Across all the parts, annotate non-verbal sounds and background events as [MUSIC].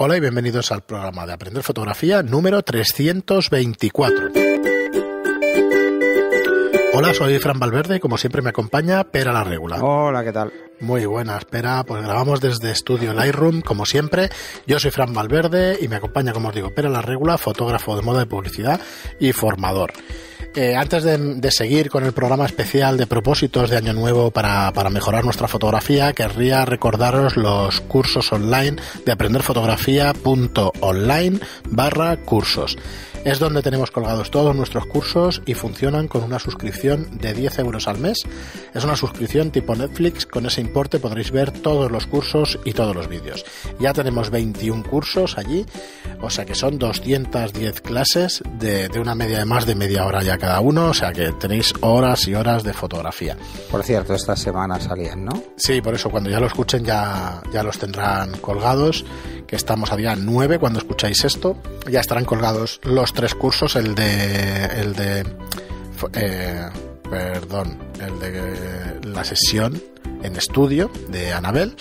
Hola y bienvenidos al programa de Aprender Fotografía número 324. Hola, soy Fran Valverde, y como siempre me acompaña Pera la Regula. Hola, ¿qué tal? Muy buenas, Pera, pues grabamos desde Estudio Lightroom, como siempre. Yo soy Fran Valverde y me acompaña, como os digo, Pera la Regula, fotógrafo de moda de publicidad y formador. Eh, antes de, seguir con el programa especial de propósitos de Año Nuevo para, para, mejorar nuestra fotografía, querría recordaros los cursos online de aprenderfotografía.online barra cursos. Es donde tenemos colgados todos nuestros cursos y funcionan con una suscripción de 10 euros al mes. Es una suscripción tipo Netflix, con ese importe podréis ver todos los cursos y todos los vídeos. Ya tenemos 21 cursos allí, o sea que son 210 clases de, una media de más de media hora ya cada uno, o sea que tenéis horas y horas de fotografía. Por cierto, esta semana salían, ¿no? Sí, por eso cuando ya lo escuchen ya, ya los tendrán colgados, que estamos a día 9 cuando escucháis esto, ya estarán colgados los tres cursos, el de. El de. Eh, perdón, el de eh, la sesión en estudio de Anabel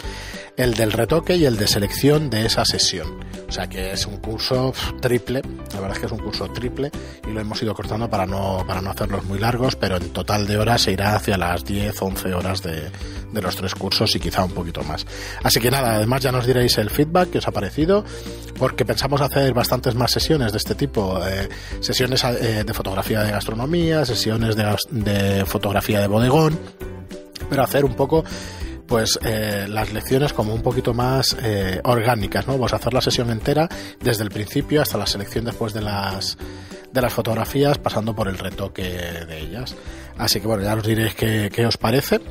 el del retoque y el de selección de esa sesión. O sea que es un curso triple, la verdad es que es un curso triple y lo hemos ido cortando para no, para no hacerlos muy largos, pero en total de horas se irá hacia las 10, 11 horas de, de los tres cursos y quizá un poquito más. Así que nada, además ya nos diréis el feedback que os ha parecido, porque pensamos hacer bastantes más sesiones de este tipo, eh, sesiones eh, de fotografía de gastronomía, sesiones de, de fotografía de bodegón, pero hacer un poco pues eh, las lecciones como un poquito más eh, orgánicas, ¿no? a hacer la sesión entera desde el principio hasta la selección después de las de las fotografías, pasando por el retoque de ellas. Así que bueno, ya os diréis qué, os parece.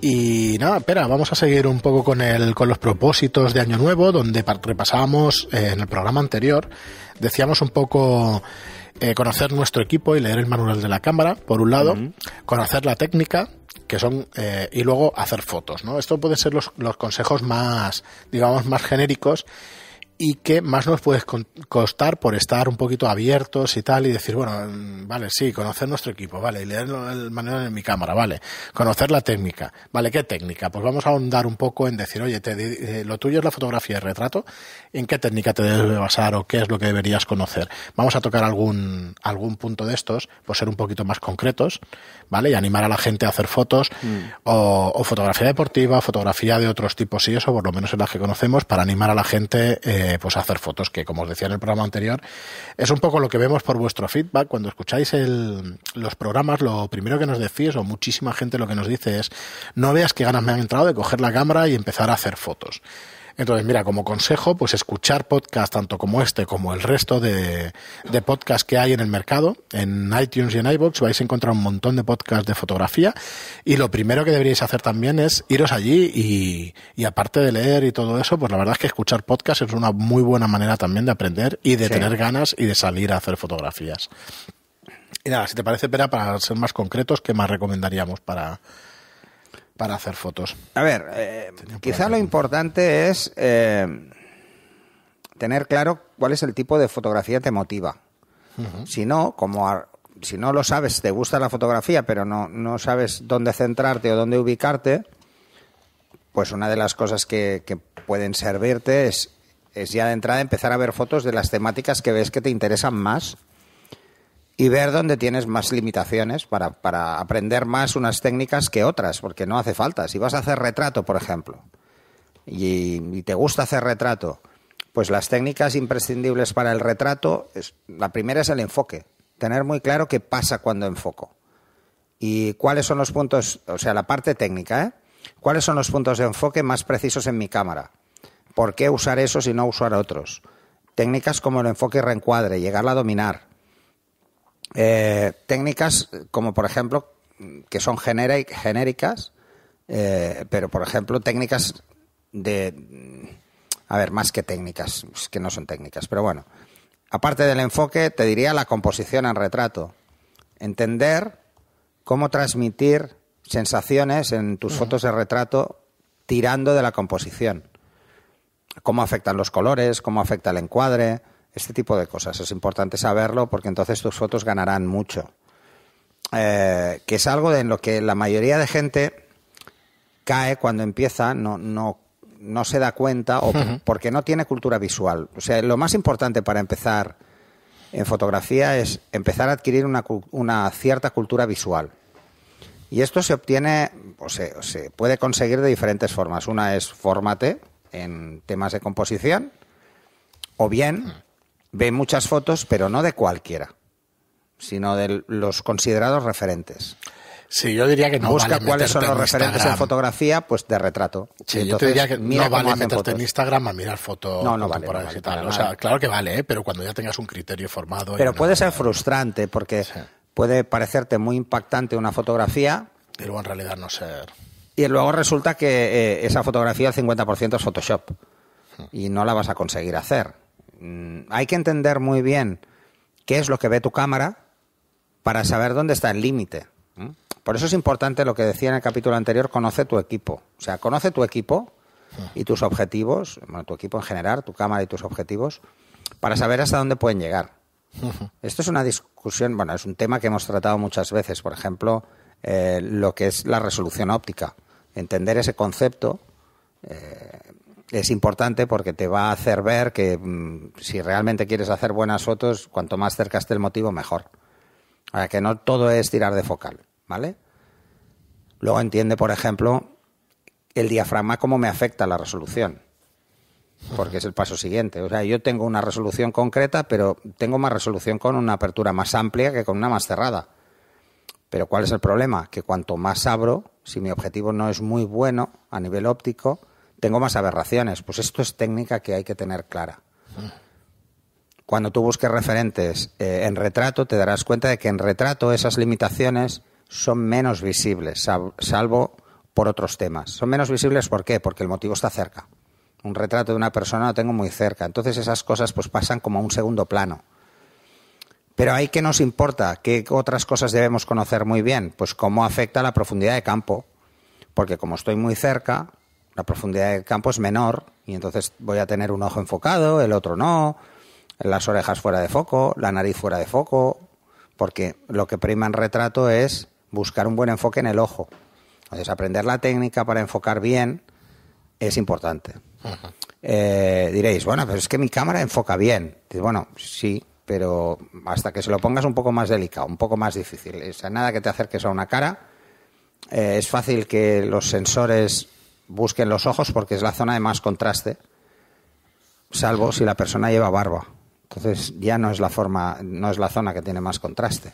Y nada, espera, vamos a seguir un poco con, el, con los propósitos de Año Nuevo, donde repasábamos eh, en el programa anterior, decíamos un poco conocer nuestro equipo y leer el manual de la cámara, por un lado, conocer la técnica, que son eh, y luego hacer fotos, ¿no? Esto pueden ser los, los consejos más, digamos, más genéricos y qué más nos puede costar por estar un poquito abiertos y tal y decir, bueno, mm, vale, sí, conocer nuestro equipo, vale, y leer el manual en mi cámara, vale, conocer la técnica, vale, ¿qué técnica? Pues vamos a ahondar un poco en decir, oye, eh, lo tuyo es la fotografía de retrato, ¿en qué técnica te debes basar o qué es lo que deberías conocer? Vamos a tocar algún, algún punto de estos, por ser un poquito más concretos, ¿vale? Y animar a la gente a hacer fotos mm. o, fotografía deportiva, fotografía de otros tipos y eso, por lo menos en la que conocemos, para animar a la gente. Eh, pues hacer fotos, que como os decía en el programa anterior, es un poco lo que vemos por vuestro feedback. Cuando escucháis el, los programas, lo primero que nos decís, o muchísima gente lo que nos dice es, no veas qué ganas me han entrado de coger la cámara y empezar a hacer fotos. Entonces, mira, como consejo, pues escuchar podcasts tanto como este como el resto de, podcasts que hay en el mercado. En iTunes y en iBooks. vais a encontrar un montón de podcasts de fotografía. Y lo primero que deberíais hacer también es iros allí y, aparte de leer y todo eso, pues la verdad es que escuchar podcasts es una muy buena manera también de aprender y de tener ganas y de salir a hacer fotografías. Y nada, si te parece, Pera, para ser más concretos, ¿qué más recomendaríamos para, para hacer fotos. A ver, eh, quizá lo importante es eh, tener claro cuál es el tipo de fotografía que te motiva. Si no, como si no lo sabes, te gusta la fotografía, pero no, no sabes dónde centrarte o dónde ubicarte, pues una de las cosas que, que pueden servirte es, es ya de entrada empezar a ver fotos de las temáticas que ves que te interesan más y ver dónde tienes más limitaciones para, aprender más unas técnicas que otras, porque no hace falta. Si vas a hacer retrato, por ejemplo, y, te gusta hacer retrato, pues las técnicas imprescindibles para el retrato, es, la primera es el enfoque, tener muy claro qué pasa cuando enfoco y cuáles son los puntos, o sea, la parte técnica, ¿eh? ¿Cuáles son los puntos de enfoque más precisos en mi cámara? ¿Por qué usar esos y no usar otros? Técnicas como el enfoque y reencuadre, llegar a dominar, eh, técnicas eh, como, por ejemplo, que son genéricas, eh, pero, por ejemplo, técnicas de... Mm, a ver, más que técnicas, que no son técnicas, pero bueno. Aparte del enfoque, te diría la composición en retrato. Entender cómo transmitir sensaciones en tus fotos de retrato tirando de la composición. Cómo afectan los colores, cómo afecta el encuadre, este tipo de cosas es importante saberlo porque entonces tus fotos ganarán mucho. Eh, que es algo en lo que la mayoría de gente cae cuando empieza, no, no, no se da cuenta o porque no tiene cultura visual. O sea, lo más importante para empezar en fotografía es empezar a adquirir una, una cierta cultura visual. Y esto se obtiene o se, se, puede conseguir de diferentes formas. Una es fórmate en temas de composición o bien ve muchas fotos, pero no de cualquiera, sino de los considerados referentes. Sí, yo diría que no Busca cuáles son los referentes en fotografía, pues de retrato. Sí, yo te diría que no vale meterte en Instagram a mirar fotos no, y tal. O sea, claro que vale, ¿eh? pero cuando ya tengas un criterio formado. Pero puede ser frustrante porque puede parecerte muy impactante una fotografía. Pero en realidad no ser. Y luego resulta que eh, esa fotografía, el 50% es Photoshop. Hmm. Y no la vas a conseguir hacer. Mm, hay que entender muy bien qué es lo que ve tu cámara para saber dónde está el límite. Por eso es importante lo que decía en el capítulo anterior, conoce tu equipo. O sea, conoce tu equipo y tus objetivos, bueno, tu equipo en general, tu cámara y tus objetivos, para saber hasta dónde pueden llegar. [LAUGHS] Esto es una discusión, bueno, es un tema que hemos tratado muchas veces, por ejemplo, eh, lo que es la resolución óptica. Entender ese concepto eh, es importante porque te va a hacer ver que mm, si realmente quieres hacer buenas fotos, cuanto más cerca esté el motivo, mejor. O sea, que no todo es tirar de focal, ¿vale? Luego entiende, por ejemplo, el diafragma cómo me afecta la resolución, porque es el paso siguiente. O sea, yo tengo una resolución concreta, pero tengo más resolución con una apertura más amplia que con una más cerrada. Pero ¿cuál es el problema? Que cuanto más abro, si mi objetivo no es muy bueno a nivel óptico, tengo más aberraciones. Pues esto es técnica que hay que tener clara. Cuando tú busques referentes eh, en retrato, te darás cuenta de que en retrato esas limitaciones son menos visibles, salvo por otros temas. Son menos visibles ¿por qué? Porque el motivo está cerca. Un retrato de una persona lo tengo muy cerca. Entonces esas cosas pues pasan como a un segundo plano. Pero ahí que nos importa, qué otras cosas debemos conocer muy bien, pues cómo afecta la profundidad de campo, porque como estoy muy cerca, la profundidad del campo es menor y entonces voy a tener un ojo enfocado, el otro no, las orejas fuera de foco, la nariz fuera de foco, porque lo que prima en retrato es buscar un buen enfoque en el ojo. Entonces, aprender la técnica para enfocar bien es importante. Eh, diréis, bueno, pero es que mi cámara enfoca bien. bueno, sí, pero hasta que se lo pongas un poco más delicado, un poco más difícil. O nada que te acerques a una cara. Eh, es fácil que los sensores busquen los ojos porque es la zona de más contraste, salvo si la persona lleva barba. Entonces ya no es la forma, no es la zona que tiene más contraste.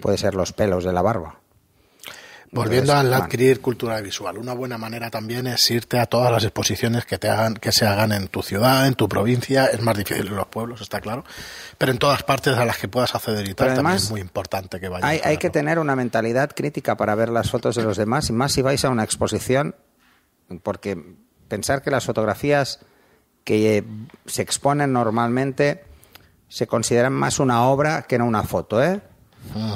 Puede ser los pelos de la barba. Volviendo al adquirir cultura visual, una buena manera también es irte a todas las exposiciones que te hagan, que se hagan en tu ciudad, en tu provincia, es más difícil en los pueblos, está claro, pero en todas partes a las que puedas acceder y tal, también es muy importante que vayas. Hay, hay que tener una mentalidad crítica para ver las fotos de los demás y más si vais a una exposición porque pensar que las fotografías que eh, se exponen normalmente se consideran más una obra que no una foto, ¿eh?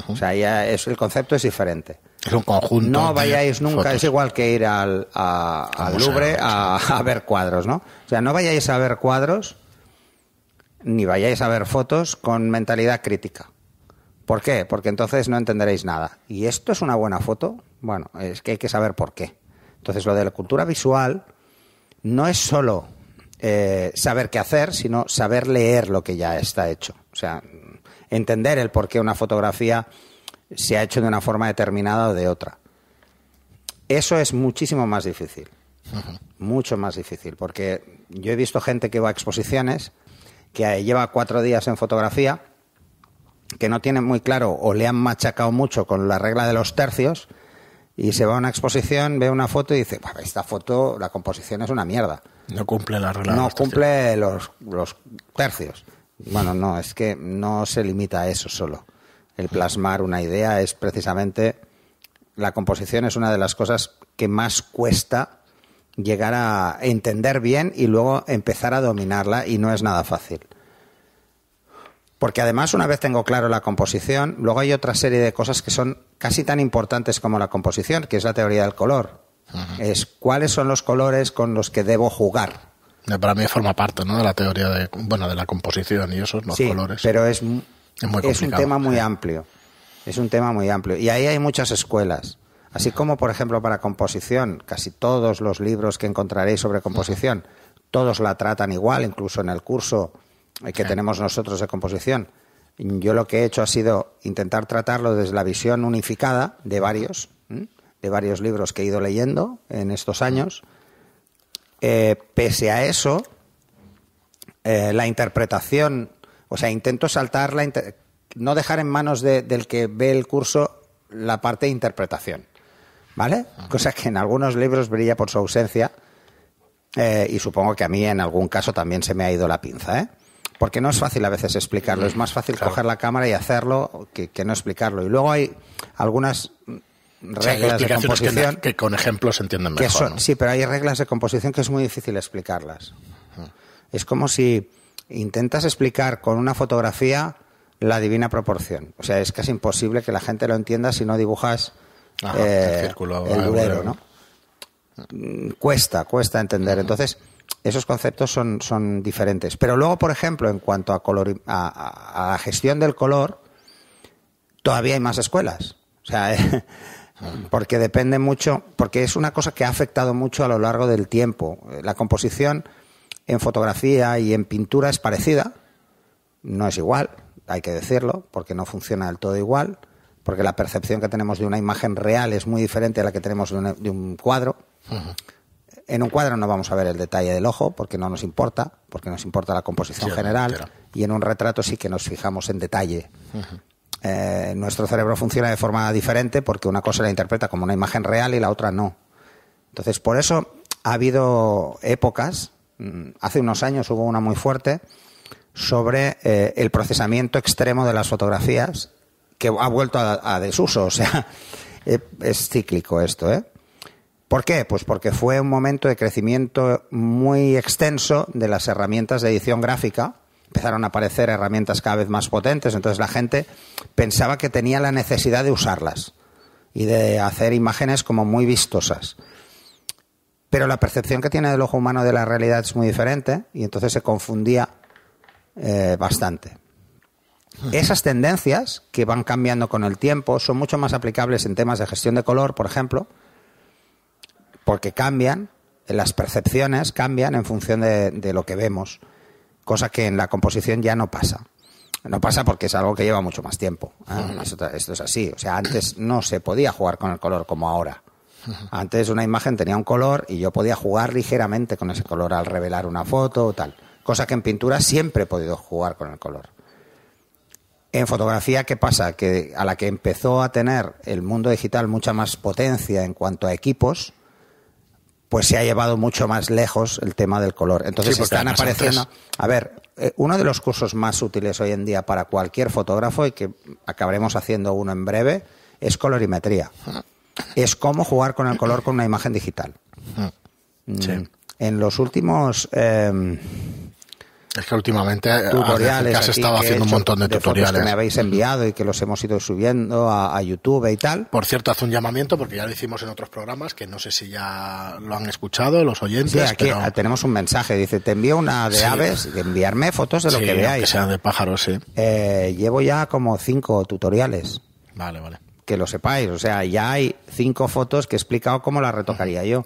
O sea, es, el concepto es diferente. Es un conjunto. No vayáis nunca, es igual que ir al, a, al Louvre a, a, ver cuadros, ¿no? O sea, no vayáis a ver cuadros ni vayáis a ver fotos con mentalidad crítica. ¿Por qué? Porque entonces no entenderéis nada. ¿Y esto es una buena foto? Bueno, es que hay que saber por qué. Entonces, lo de la cultura visual no es solo eh, saber qué hacer, sino saber leer lo que ya está hecho. O sea, entender el por qué una fotografía se ha hecho de una forma determinada o de otra. Eso es muchísimo más difícil. Mucho más difícil, porque yo he visto gente que va a exposiciones, que lleva cuatro días en fotografía, que no tiene muy claro o le han machacado mucho con la regla de los tercios, y se va a una exposición, ve una foto y dice, esta foto, la composición es una mierda. No cumple la reglas No cumple los, los tercios. Bueno, no, es que no se limita a eso solo. El plasmar una idea es precisamente, la composición es una de las cosas que más cuesta llegar a entender bien y luego empezar a dominarla y no es nada fácil. Porque además, una vez tengo claro la composición, luego hay otra serie de cosas que son casi tan importantes como la composición, que es la teoría del color. Es cuáles son los colores con los que debo jugar. Para mí forma parte ¿no? de la teoría de, bueno, de la composición y esos, los sí, colores. Pero es, es un tema muy amplio. Es un tema muy amplio. Y ahí hay muchas escuelas. Así como, por ejemplo, para composición, casi todos los libros que encontraréis sobre composición, todos la tratan igual, incluso en el curso eh, que tenemos nosotros de composición. Yo lo que he hecho ha sido intentar tratarlo desde la visión unificada de varios, de varios libros que he ido leyendo en estos años. Eh, pese a eso, eh, la interpretación, o sea, intento saltar, no dejar en manos del que ve el curso la parte de interpretación, ¿vale? Cosa que en algunos libros brilla por su ausencia y supongo que a mí en algún caso también se me ha ido la pinza, ¿eh? porque no es fácil a veces explicarlo, es más fácil coger la cámara y hacerlo que, no explicarlo. Y luego hay algunas reglas de composición que, con ejemplos se entienden mejor. Sí, pero hay reglas de composición que es muy difícil explicarlas. Es como si intentas explicar con una fotografía la divina proporción. O sea, es casi imposible que la gente lo entienda si no dibujas el, eh, círculo, mm, Cuesta, cuesta entender. Entonces, esos conceptos son, son diferentes. Pero luego, por ejemplo, en cuanto a, color, a, la gestión del color, todavía hay más escuelas. O sea, [LAUGHS] porque depende mucho, porque es una cosa que ha afectado mucho a lo largo del tiempo. La composición en fotografía y en pintura es parecida, no es igual, hay que decirlo, porque no funciona del todo igual, porque la percepción que tenemos de una imagen real es muy diferente a la que tenemos de, un cuadro. En un cuadro no vamos a ver el detalle del ojo porque no nos importa, porque nos importa la composición general. Y en un retrato sí que nos fijamos en detalle. Eh, nuestro cerebro funciona de forma diferente porque una cosa la interpreta como una imagen real y la otra no. Entonces, por eso ha habido épocas, mm, hace unos años hubo una muy fuerte, sobre eh, el procesamiento extremo de las fotografías que ha vuelto a, a desuso. [LAUGHS] O sea, eh, es cíclico esto, ¿eh? ¿Por qué? Pues porque fue un momento de crecimiento muy extenso de las herramientas de edición gráfica. Empezaron a aparecer herramientas cada vez más potentes, entonces la gente pensaba que tenía la necesidad de usarlas y de hacer imágenes como muy vistosas. Pero la percepción que tiene el ojo humano de la realidad es muy diferente y entonces se confundía eh, bastante. Esas tendencias que van cambiando con el tiempo son mucho más aplicables en temas de gestión de color, por ejemplo, porque cambian, las percepciones cambian en función de, lo que vemos, cosa que en la composición ya no pasa. No pasa porque es algo que lleva mucho más tiempo. Ah, esto es así. O sea, antes no se podía jugar con el color como ahora. Antes una imagen tenía un color y yo podía jugar ligeramente con ese color al revelar una foto o tal. Cosa que en pintura siempre he podido jugar con el color. En fotografía, ¿qué pasa? Que a la que empezó a tener el mundo digital mucha más potencia en cuanto a equipos, pues se ha llevado mucho más lejos el tema del color. Entonces están apareciendo. A ver, eh, uno de los cursos más útiles hoy en día para cualquier fotógrafo y que acabaremos haciendo uno en breve es colorimetría. Ah. Es cómo jugar con el color con una imagen digital. Ah. Sí. Mm. En los últimos em, es que últimamente tutoriales has estado haciendo un montón de, tutoriales. Que me habéis enviado y que los hemos ido subiendo a, YouTube y tal. Por cierto, hace un llamamiento porque ya lo hicimos en otros programas que no sé si ya lo han escuchado los oyentes. Sí, aquí tenemos un mensaje. Dice, te envío una de aves, de enviarme fotos de lo que veáis. Que sean de pájaros, sí. Eh, llevo ya como cinco tutoriales. Vale, vale. Que lo sepáis. O sea, ya hay cinco fotos que he explicado cómo las retocaría yo.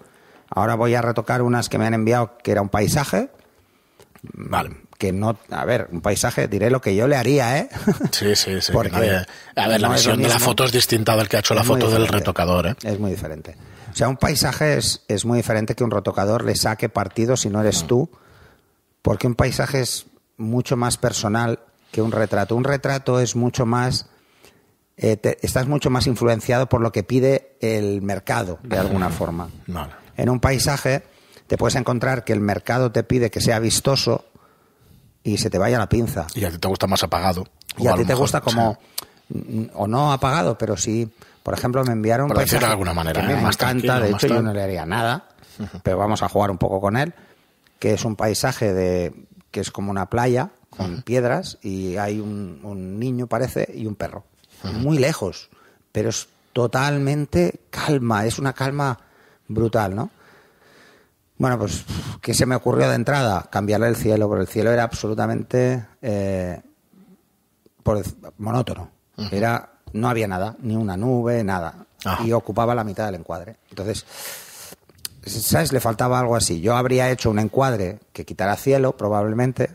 Ahora voy a retocar unas que me han enviado que era un paisaje Vale. Que no, a ver, un paisaje, diré lo que yo le haría, ¿eh? Sí, sí, sí. [LAUGHS] a ver, la visión de la foto es distinta del que ha hecho la foto del retocador, ¿eh? Es muy diferente. O sea, un paisaje es, es muy diferente que un retocador le saque partido si no eres mm. tú, porque un paisaje es mucho más personal que un retrato. Un retrato es mucho más. Eh, estás mucho más influenciado por lo que pide el mercado, de alguna forma. En un paisaje te puedes encontrar que el mercado te pide que sea vistoso y se te vaya la pinza. Y a ti te gusta más apagado. Y a, ti te gusta como, o no apagado, pero sí, por ejemplo, me enviaron un de alguna manera, me ¿eh? encanta, de hecho yo no le haría nada, pero vamos a jugar un poco con él, que es un paisaje de que es como una playa con piedras y hay un, niño, parece, y un perro. Muy lejos, pero es totalmente calma, es una calma brutal, ¿no? Bueno, pues, ¿qué se me ocurrió de entrada? Cambiarle el cielo, porque el cielo era absolutamente eh, por, monótono. Era, no había nada, ni una nube, nada. Ah. Y ocupaba la mitad del encuadre. Entonces, ¿sabes? Le faltaba algo así. Yo habría hecho un encuadre que quitara cielo, probablemente,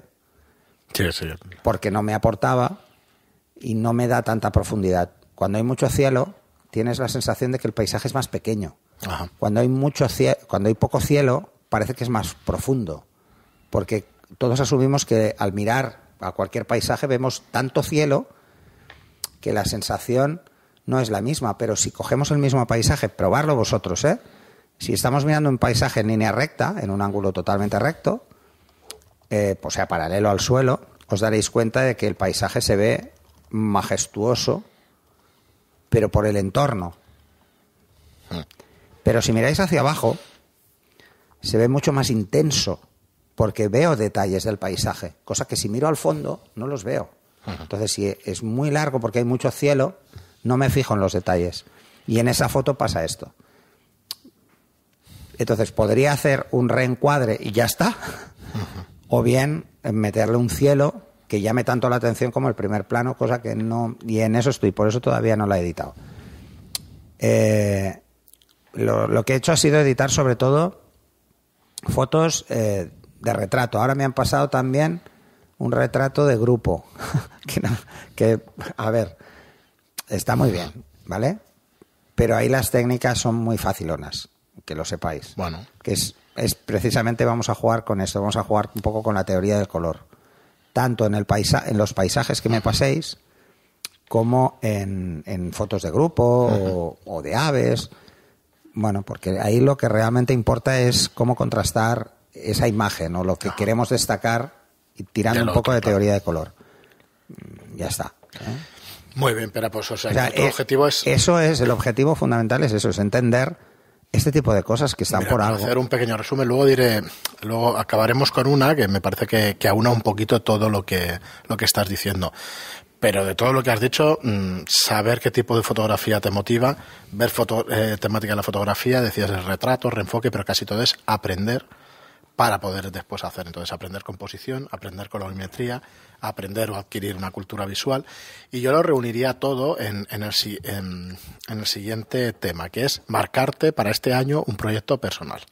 sí, sí. porque no me aportaba y no me da tanta profundidad. Cuando hay mucho cielo, tienes la sensación de que el paisaje es más pequeño. Cuando hay mucho cuando hay poco cielo, parece que es más profundo, porque todos asumimos que al mirar a cualquier paisaje vemos tanto cielo que la sensación no es la misma, pero si cogemos el mismo paisaje, probarlo vosotros, ¿eh? Si estamos mirando un paisaje en línea recta, en un ángulo totalmente recto, o eh, pues sea, paralelo al suelo, os daréis cuenta de que el paisaje se ve majestuoso, pero por el entorno. Hmm. Pero si miráis hacia abajo, se ve mucho más intenso porque veo detalles del paisaje, Cosa que si miro al fondo no los veo. Entonces, si es muy largo porque hay mucho cielo, no me fijo en los detalles. Y en esa foto pasa esto. Entonces, podría hacer un reencuadre y ya está. O bien meterle un cielo que llame tanto la atención como el primer plano, cosa que no. Y en eso estoy, por eso todavía no la he editado. Eh, lo que he hecho ha sido editar sobre todo fotos eh, de retrato. Ahora me han pasado también un retrato de grupo. [LAUGHS] que, a ver, está muy bien, ¿vale? Pero ahí las técnicas son muy facilonas, que lo sepáis. Bueno. Que es, precisamente vamos a jugar con esto, vamos a jugar un poco con la teoría del color. Tanto en, el paisa en los paisajes que me paséis como en, fotos de grupo o, de aves bueno, porque ahí lo que realmente importa es cómo contrastar esa imagen o lo que queremos destacar y tirando un poco de teoría de color. Mm, ya está. ¿eh? Muy bien, pero pues, o sea, el eh, objetivo es... Eso es, el objetivo fundamental es eso, es entender este tipo de cosas que están por algo. Voy a hacer un pequeño resumen, luego diré, luego acabaremos con una que me parece que, que aúna un poquito todo lo que, lo que estás diciendo. Pero de todo lo que has dicho, mm, saber qué tipo de fotografía te motiva, ver foto, eh, temática de la fotografía, decías el retrato, reenfoque, pero casi todo es aprender para poder después hacer. Entonces, aprender composición, aprender colorimetría, aprender o adquirir una cultura visual. Y yo lo reuniría todo en, el, en el siguiente tema, que es marcarte para este año un proyecto personal.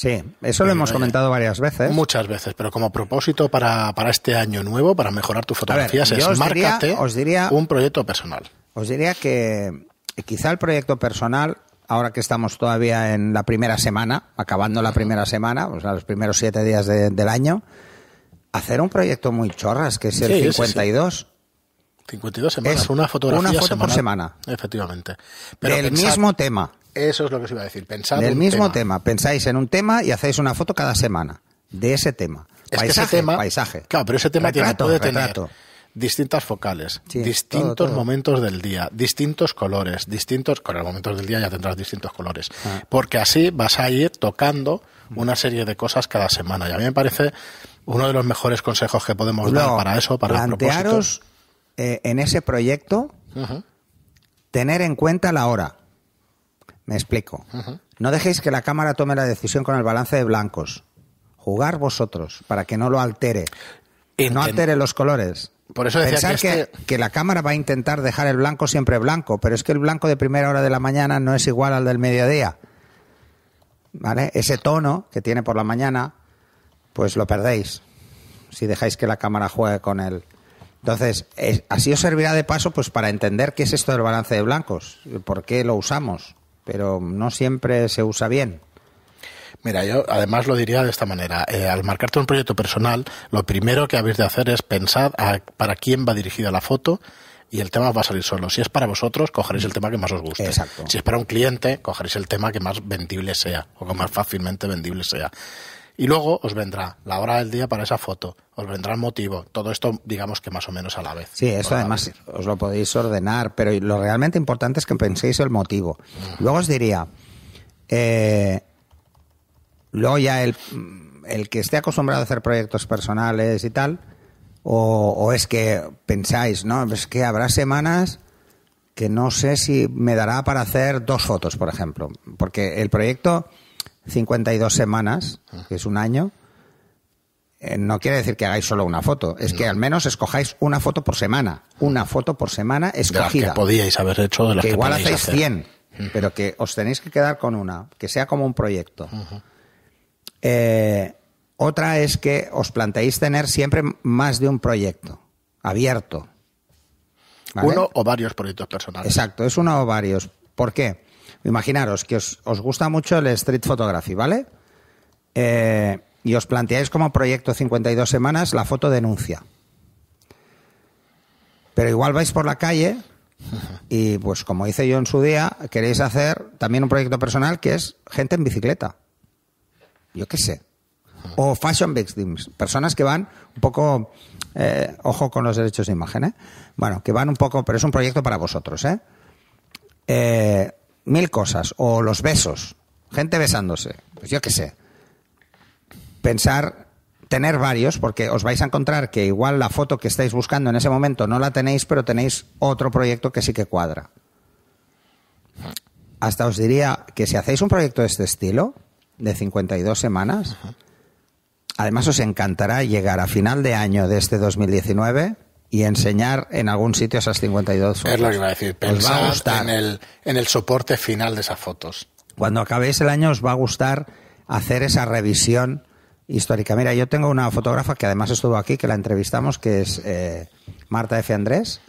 Sí, eso lo hemos comentado varias veces. Muchas veces, pero como propósito para, para este año nuevo, para mejorar tus fotografías, es márcate un proyecto personal. Os diría que quizá el proyecto personal, ahora que estamos todavía en la primera semana, acabando la primera semana, o sea, los primeros siete días del año, hacer un proyecto muy chorras, que es el 52. 52 semanas, es una fotografía una foto por semana. Efectivamente. Pero del mismo tema. Eso es lo que os iba a decir. Pensad Del mismo tema. Pensáis en un tema y hacéis una foto cada semana de ese tema. paisaje, ese tema, paisaje. Claro, pero ese tema tiene, puede tener distintas focales, distintos momentos del día, distintos colores, distintos. Con los momentos del día ya tendrás distintos colores. Ah. Porque así vas a ir tocando una serie de cosas cada semana. Y a mí me parece uno de los mejores consejos que podemos dar para eso, para plantearos, el eh, propósito. en ese proyecto, tener en cuenta la hora. Me explico. No dejéis que la cámara tome la decisión con el balance de blancos. Jugar vosotros para que no lo altere. no altere los colores. Por eso este- que, la cámara va a intentar dejar el blanco siempre blanco, pero es que el blanco de primera hora de la mañana no es igual al del mediodía. ¿Vale? Ese tono que tiene por la mañana, pues lo perdéis si dejáis que la cámara juegue con él. Entonces, así os servirá de paso pues para entender qué es esto del balance de blancos, por qué lo usamos pero no siempre se usa bien. Mira, yo además lo diría de esta manera. Eh, al marcarte un proyecto personal, lo primero que habéis de hacer es pensar para quién va dirigida la foto y el tema va a salir solo. Si es para vosotros, cogeréis el tema que más os guste. Si es para un cliente, cogeréis el tema que más vendible sea o que más fácilmente vendible sea. Y luego os vendrá la hora del día para esa foto, os vendrá el motivo, todo esto digamos que más o menos a la vez. Sí, eso además os lo podéis ordenar, pero lo realmente importante es que penséis el motivo. Mm. Luego os diría, eh, luego ya el, el, que esté acostumbrado a hacer proyectos personales y tal, o, o es que pensáis, ¿no? Es que habrá semanas que no sé si me dará para hacer dos fotos, por ejemplo, porque el proyecto 52 semanas, que es un año, eh, no quiere decir que hagáis solo una foto, es que al menos escojáis una foto por semana, una foto por semana escogida. que podíais haber hecho, de que, que igual hacéis 100, pero que os tenéis que quedar con una, que sea como un proyecto. Eh, otra es que os planteéis tener siempre más de un proyecto abierto. Uno o varios proyectos personales. Exacto, es uno o varios. ¿Por qué? Imaginaros que os, gusta mucho el street photography, ¿vale? Eh, y os planteáis como proyecto 52 semanas la foto denuncia. Pero igual vais por la calle y pues como hice yo en su día, queréis hacer también un proyecto personal que es gente en bicicleta. Yo qué sé. O fashion victims, personas que van un poco, eh, ojo con los derechos de imagen, ¿eh? Bueno, que van un poco, pero es un proyecto para vosotros, ¿eh? eh mil cosas. O los besos. Gente besándose. Pues yo qué sé. Pensar, tener varios, porque os vais a encontrar que igual la foto que estáis buscando en ese momento no la tenéis, pero tenéis otro proyecto que sí que cuadra. Hasta os diría que si hacéis un proyecto de este estilo, de 52 semanas, además os encantará llegar a final de año de este 2019 y enseñar en algún sitio esas 52 fotos. Es lo que iba a decir, pensad a en, el, en el soporte final de esas fotos. Cuando acabéis el año os va a gustar hacer esa revisión histórica. Mira, yo tengo una fotógrafa que además estuvo aquí, que la entrevistamos, que es eh, Marta F. Andrés,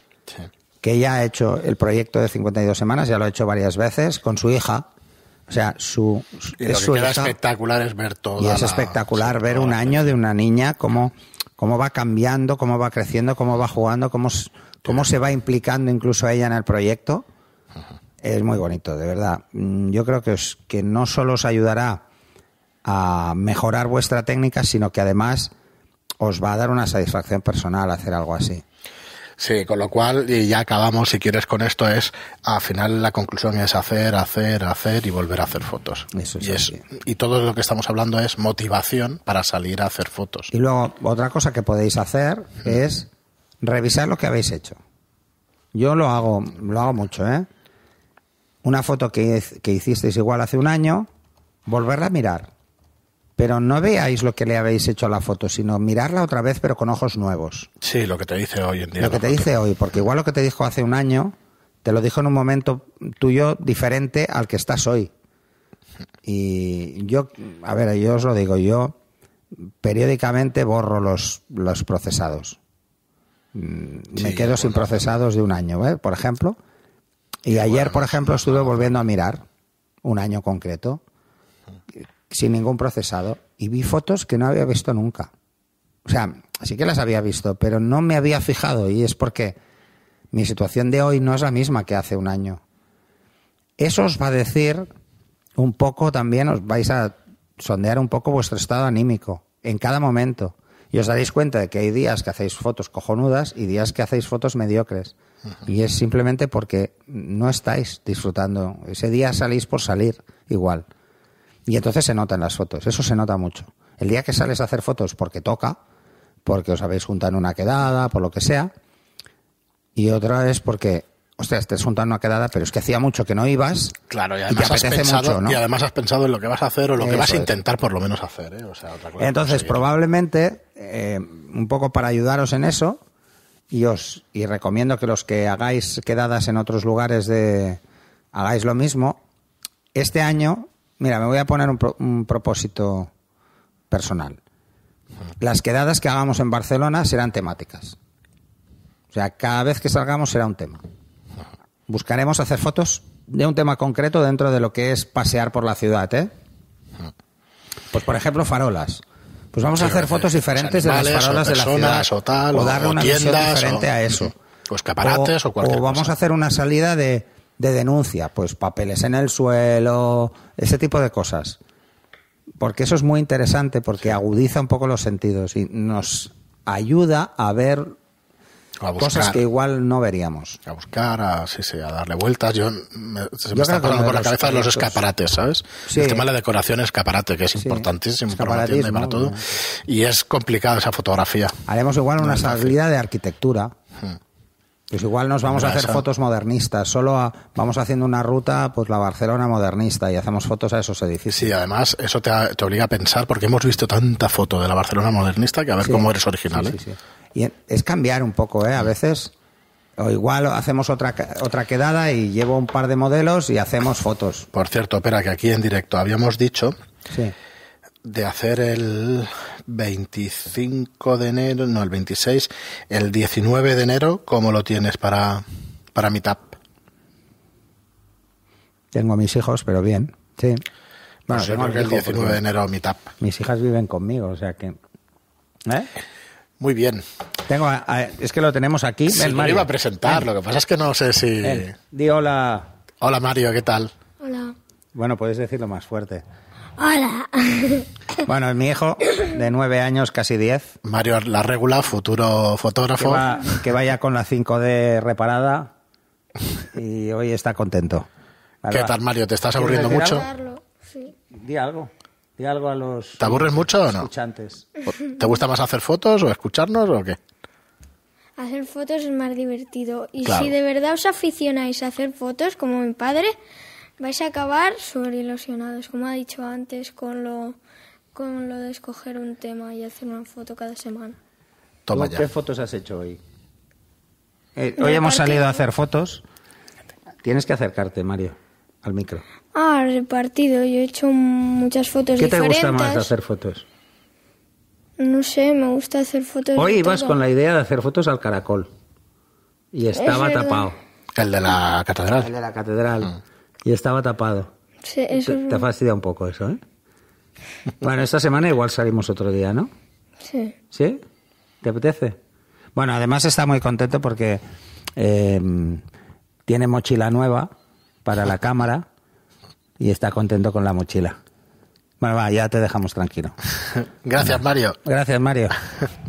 que ya ha hecho el proyecto de 52 semanas, ya lo ha hecho varias veces, con su hija. O sea, su, y lo que queda espectacular es ver todo. Y es espectacular ver un año de una niña como cómo va cambiando, cómo va creciendo, cómo va jugando, cómo, cómo se va implicando incluso ella en el proyecto. Es muy bonito, de verdad. Mm, yo creo que, que no solo os ayudará a mejorar vuestra técnica, sino que además os va a dar una satisfacción personal hacer algo así. Sí, con lo cual, y ya acabamos, si quieres, con esto es, al final la conclusión es hacer, hacer, hacer y volver a hacer fotos. y, todo lo que estamos hablando es motivación para salir a hacer fotos. Y luego, otra cosa que podéis hacer es revisar lo que habéis hecho. Yo lo hago, lo hago mucho, ¿eh? Una foto que hicisteis igual hace un año, volverla a mirar pero no veáis lo que le habéis hecho a la foto, sino mirarla otra vez, pero con ojos nuevos. Sí, lo que te dice hoy en día. Lo que te dice hoy, porque igual lo que te dijo hace un año, te lo dijo en un momento tuyo diferente al que estás hoy. Y yo, a ver, yo os lo digo, yo periódicamente borro los, los procesados. Mm, me quedo pues sin procesados de un año, ¿eh? por ejemplo. Y ayer, por pues ejemplo, estuve volviendo a mirar un año concreto sin ningún procesado y vi fotos que no había visto nunca. O sea, sí que las había visto, pero no me había fijado y es porque mi situación de hoy no es la misma que hace un año. Eso os va a decir un poco también, os vais a sondear un poco vuestro estado anímico en cada momento. Y os daréis cuenta de que hay días que hacéis fotos cojonudas y días que hacéis fotos mediocres. Y es simplemente porque no estáis disfrutando. Ese día salís por salir igual. Y entonces se nota en las fotos, eso se nota mucho. El día que sales a hacer fotos porque toca, porque os habéis juntado en una quedada, por lo que sea, y otra es porque ostras, te has juntado una quedada, pero es que hacía mucho que no ibas. Claro, y además, has, pensado, mucho, ¿no? y además has pensado en lo que vas a hacer o lo que vas a intentar por lo menos hacer. ¿eh? Entonces, probablemente, eh, un poco para ayudaros en eso, y os y recomiendo que los que hagáis quedadas en otros lugares de hagáis lo mismo, este año Mira, me voy a poner un, propósito personal. Las quedadas que hagamos en Barcelona serán temáticas. O sea, cada vez que salgamos será un tema. Buscaremos hacer fotos de un tema concreto dentro de lo que es pasear por la ciudad, ¿eh? Pues por ejemplo, farolas. Pues vamos a hacer fotos pues diferentes de las farolas de la ciudad o, tal, darle una visión diferente a eso. O pues escaparates o, cualquier cosa. O vamos a hacer una salida de de denuncia, pues papeles en el suelo, ese tipo de cosas. Porque eso es muy interesante porque agudiza un poco los sentidos y nos ayuda a ver cosas que igual no veríamos. A buscar, a, darle vueltas. Yo me, se me está pasando por la cabeza los, escaparates, ¿sabes? El tema de la decoración escaparate, que es importantísimo para todo. Y es complicada esa fotografía. Haremos igual una salida de arquitectura pues igual nos vamos a hacer fotos modernistas, solo vamos haciendo una ruta, pues la Barcelona modernista y hacemos fotos a esos edificios. Sí, además eso te, obliga a pensar, porque hemos visto tanta foto de la Barcelona modernista que a ver cómo eres original. sí, ¿eh? y es cambiar un poco, ¿eh? A mm. veces, o igual hacemos otra, otra quedada y llevo un par de modelos y hacemos fotos. Por cierto, espera, que aquí en directo habíamos dicho... Sí de hacer el 25 de enero, no, el 26, el 19 de enero, ¿cómo lo tienes para, para mi Tengo a mis hijos, pero bien, sí. Bueno, el 19 de enero mi Mis hijas viven conmigo, o sea que... ¿Eh? Muy bien. Tengo es que lo tenemos aquí. Sí, lo iba a presentar, lo que pasa es que no sé si... Ven. Di hola. Hola Mario, ¿qué tal? Hola. Bueno, puedes decirlo más fuerte. Hola. [LAUGHS] Bueno, es mi hijo de nueve años, casi diez. Mario La Regula, futuro fotógrafo. Que, vaya con la 5D reparada y hoy está contento. ¿Qué tal, Mario? ¿Te estás aburriendo mucho? Algo? Di algo. Di algo a los ¿Te aburres mucho o no? Escuchantes. ¿Te gusta más hacer fotos o escucharnos o qué? Hacer fotos es más divertido. Y si de verdad os aficionáis a hacer fotos, como mi padre, vais a acabar súper ilusionados, como ha dicho antes, con lo, con lo de escoger un tema y hacer una foto cada semana. Toma ya. ¿Qué fotos has hecho hoy? Eh, hoy hemos salido a hacer fotos. Tienes que acercarte, Mario, al micro. Ah, repartido. Yo he hecho muchas fotos diferentes. ¿Qué te gusta más hacer fotos? No sé, me gusta hacer fotos. Hoy ibas con la idea de hacer fotos al caracol. Y estaba tapado. El de la catedral. El de la catedral. Mm. Y estaba tapado. Te, fastidia un poco eso, ¿eh? Bueno, esta semana igual salimos otro día, ¿no? Sí. ¿Sí? ¿Te apetece? Bueno, además está muy contento porque eh, tiene mochila nueva para la cámara y está contento con la mochila. Bueno, va, ya te dejamos tranquilo. [LAUGHS] Gracias, Mario. Gracias, Mario.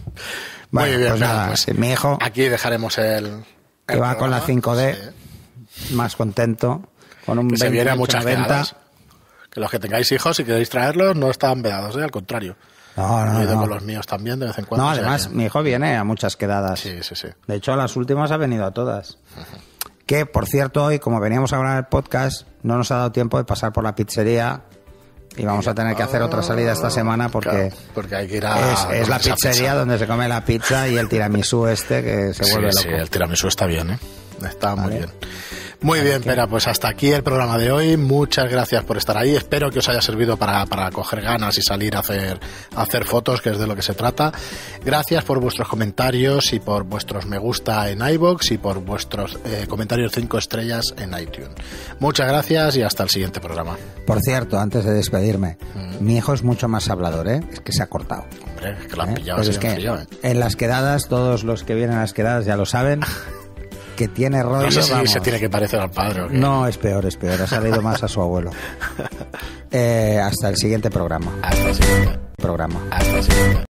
[LAUGHS] Muy bien, pues, pues mi hijo. Aquí dejaremos el. que va con la 5D, más contento que se viene a muchas ventas. Que los que tengáis hijos y queréis traerlos no están vedados, ¿eh? al contrario. No, no, no. los míos también de vez en cuando. No, además, mi hijo viene a muchas quedadas. Sí, sí, sí. De hecho, a las últimas ha venido a todas. Que, por cierto, hoy, como veníamos a grabar el podcast, no nos ha dado tiempo de pasar por la pizzería y vamos a tener que hacer otra salida esta semana porque, porque hay que ir a es, la pizzería donde se come la pizza y el tiramisú este que se vuelve loco. el tiramisú está bien, ¿eh? está muy bien. Muy bien, Pera, pues hasta aquí el programa de hoy. Muchas gracias por estar ahí. Espero que os haya servido para, coger ganas y salir a hacer, hacer fotos, que es de lo que se trata. Gracias por vuestros comentarios y por vuestros me gusta en iBox y por vuestros eh, comentarios cinco estrellas en iTunes. Muchas gracias y hasta el siguiente programa. Por cierto, antes de despedirme, mm. mi hijo es mucho más hablador, ¿eh? Es que se ha cortado. Hombre, es que lo han ¿Eh? pillado. Pues es que ¿eh? En las quedadas, todos los que vienen a las quedadas ya lo saben. [LAUGHS] que tiene rollo. No sé se tiene que parecer al padre. ¿o No, es peor, es peor. Ha salido más a su abuelo. [LAUGHS] Eh, hasta el siguiente programa. Hasta el siguiente programa. Hasta el siguiente.